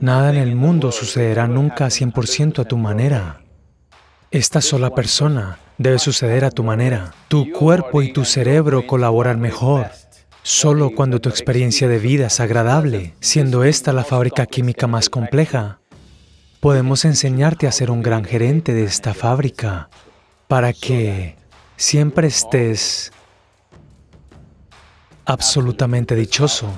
Nada en el mundo sucederá nunca 100% a tu manera. Esta sola persona debe suceder a tu manera. Tu cuerpo y tu cerebro colaboran mejor. Solo cuando tu experiencia de vida es agradable, siendo esta la fábrica química más compleja, podemos enseñarte a ser un gran gerente de esta fábrica para que siempre estés absolutamente dichoso.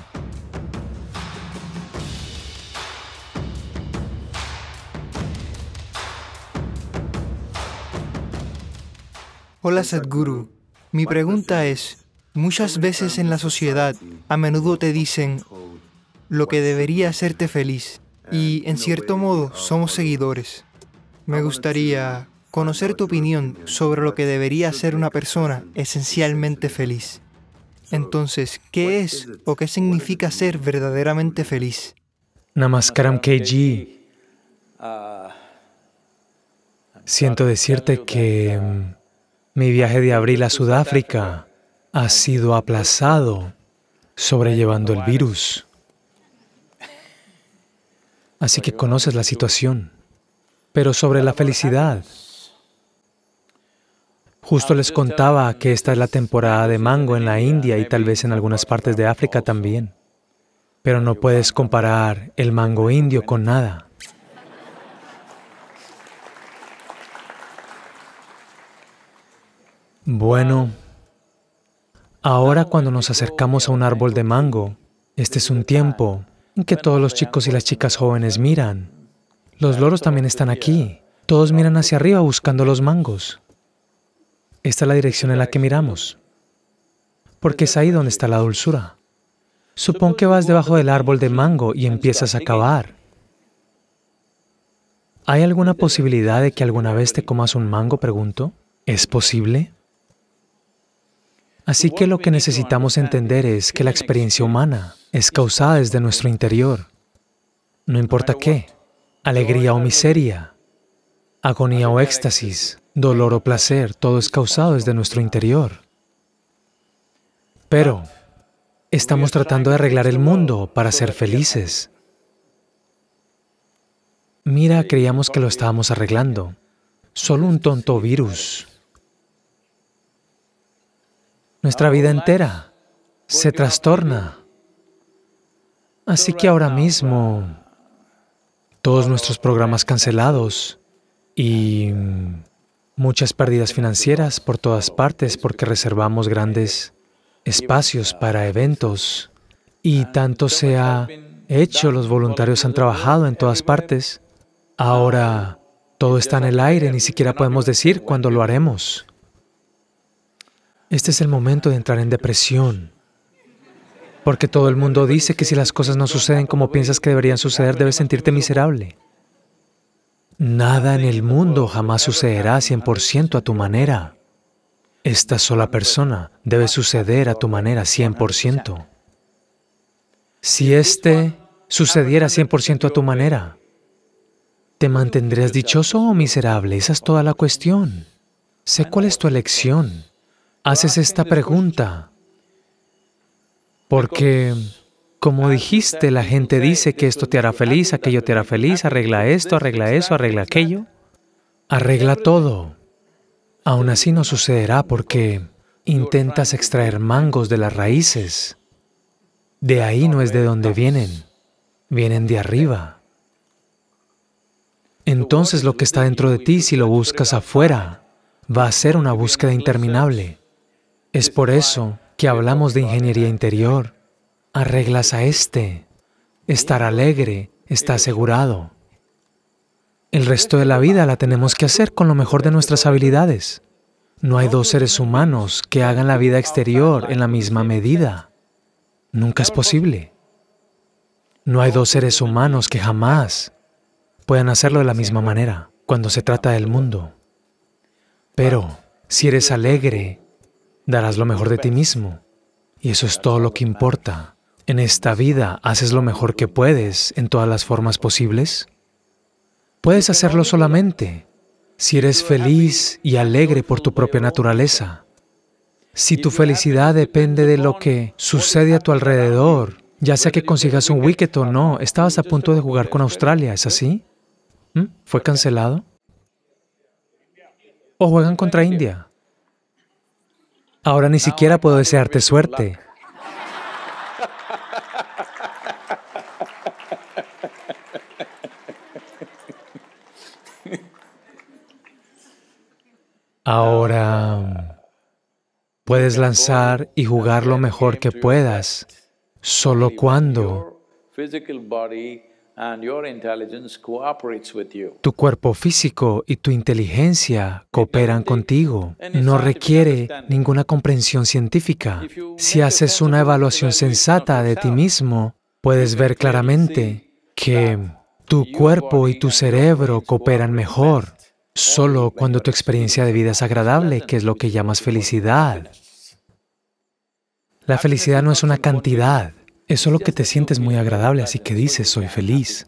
Hola Sadhguru, mi pregunta es, muchas veces en la sociedad a menudo te dicen lo que debería hacerte feliz eh, y en cierto modo ah, somos seguidores. Me ah, gustaría conocer tu opinión sobre lo que debería ser una persona esencialmente feliz. Entonces, ¿qué es o qué significa ser verdaderamente feliz? Namaskaram KG. Ah, Siento decirte que mm, mi viaje de abril a Sudáfrica ha sido aplazado sobrellevando el virus. Así que conoces la situación. Pero sobre la felicidad, justo les contaba que esta es la temporada de mango en la India y tal vez en algunas partes de África también. Pero no puedes comparar el mango indio con nada. Bueno, ahora cuando nos acercamos a un árbol de mango, este es un tiempo en que todos los chicos y las chicas jóvenes miran. Los loros también están aquí. Todos miran hacia arriba buscando los mangos. Esta es la dirección en la que miramos, porque es ahí donde está la dulzura. Supón que vas debajo del árbol de mango y empiezas a cavar. ¿Hay alguna posibilidad de que alguna vez te comas un mango? Pregunto. ¿Es posible? Así que lo que necesitamos entender es que la experiencia humana es causada desde nuestro interior, no importa qué, alegría o miseria, agonía o éxtasis, dolor o placer, todo es causado desde nuestro interior. Pero estamos tratando de arreglar el mundo para ser felices. Mira, creíamos que lo estábamos arreglando. Solo un tonto virus. Nuestra vida entera se trastorna. Así que ahora mismo, todos nuestros programas cancelados y muchas pérdidas financieras por todas partes porque reservamos grandes espacios para eventos y tanto se ha hecho, los voluntarios han trabajado en todas partes. Ahora todo está en el aire, ni siquiera podemos decir cuándo lo haremos. Este es el momento de entrar en depresión. Porque todo el mundo dice que si las cosas no suceden como piensas que deberían suceder, debes sentirte miserable. Nada en el mundo jamás sucederá 100% a tu manera. Esta sola persona debe suceder a tu manera 100%. Si este sucediera 100% a tu manera, ¿te mantendrías dichoso o miserable? Esa es toda la cuestión. Sé cuál es tu elección haces esta pregunta? Porque, como dijiste, la gente dice que esto te hará feliz, aquello te hará feliz, arregla esto, arregla eso, arregla aquello. Arregla todo. Aún así no sucederá porque intentas extraer mangos de las raíces. De ahí no es de donde vienen, vienen de arriba. Entonces lo que está dentro de ti, si lo buscas afuera, va a ser una búsqueda interminable. Es por eso que hablamos de ingeniería interior. Arreglas a este. Estar alegre está asegurado. El resto de la vida la tenemos que hacer con lo mejor de nuestras habilidades. No hay dos seres humanos que hagan la vida exterior en la misma medida. Nunca es posible. No hay dos seres humanos que jamás puedan hacerlo de la misma manera cuando se trata del mundo. Pero si eres alegre, darás lo mejor de ti mismo. Y eso es todo lo que importa. En esta vida haces lo mejor que puedes en todas las formas posibles. Puedes hacerlo solamente si eres feliz y alegre por tu propia naturaleza. Si tu felicidad depende de lo que sucede a tu alrededor, ya sea que consigas un wicket o no, estabas a punto de jugar con Australia, ¿es así? ¿Mm? ¿Fue cancelado? ¿O juegan contra India? Ahora ni siquiera puedo desearte suerte. Ahora puedes lanzar y jugar lo mejor que puedas, solo cuando tu cuerpo físico y tu inteligencia cooperan contigo. No requiere ninguna comprensión científica. Si haces una evaluación sensata de ti mismo, puedes ver claramente que tu cuerpo y tu cerebro cooperan mejor solo cuando tu experiencia de vida es agradable, que es lo que llamas felicidad. La felicidad no es una cantidad. Es solo que te sientes muy agradable, así que dices, soy feliz.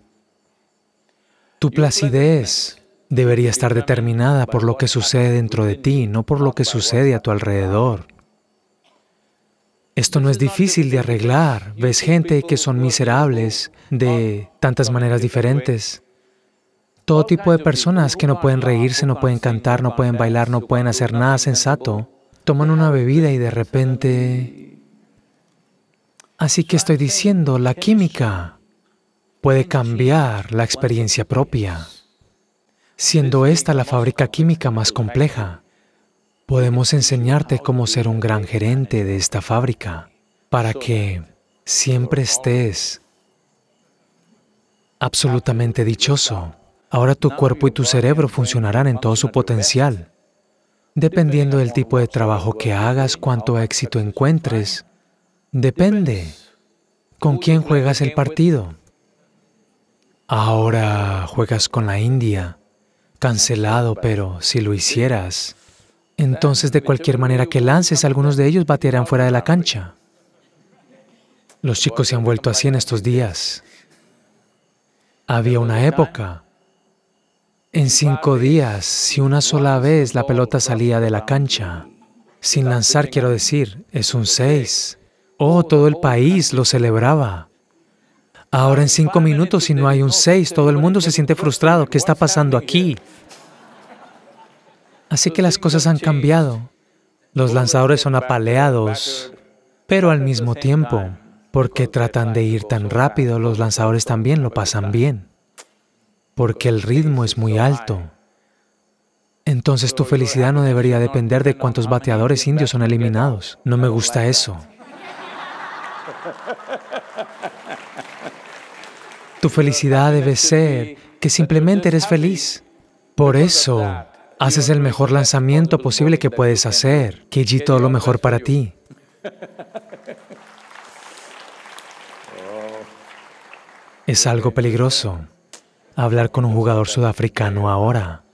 Tu placidez debería estar determinada por lo que sucede dentro de ti, no por lo que sucede a tu alrededor. Esto no es difícil de arreglar. Ves gente que son miserables de tantas maneras diferentes. Todo tipo de personas que no pueden reírse, no pueden cantar, no pueden bailar, no pueden hacer nada sensato. Toman una bebida y de repente Así que estoy diciendo, la química puede cambiar la experiencia propia. Siendo esta la fábrica química más compleja, podemos enseñarte cómo ser un gran gerente de esta fábrica para que siempre estés absolutamente dichoso. Ahora tu cuerpo y tu cerebro funcionarán en todo su potencial. Dependiendo del tipo de trabajo que hagas, cuánto éxito encuentres, Depende con quién juegas el partido. Ahora juegas con la India, cancelado, pero si lo hicieras, entonces de cualquier manera que lances, algunos de ellos batearán fuera de la cancha. Los chicos se han vuelto así en estos días. Había una época, en cinco días, si una sola vez la pelota salía de la cancha, sin lanzar quiero decir, es un seis, Oh, todo el país lo celebraba. Ahora en cinco minutos, si no hay un seis, todo el mundo se siente frustrado. ¿Qué está pasando aquí? Así que las cosas han cambiado. Los lanzadores son apaleados, pero al mismo tiempo, porque tratan de ir tan rápido, los lanzadores también lo pasan bien, porque el ritmo es muy alto. Entonces tu felicidad no debería depender de cuántos bateadores indios son eliminados. No me gusta eso. Tu felicidad debe ser que simplemente eres feliz. Por eso, haces el mejor lanzamiento posible que puedes hacer. allí todo lo mejor para ti. Es algo peligroso hablar con un jugador sudafricano ahora.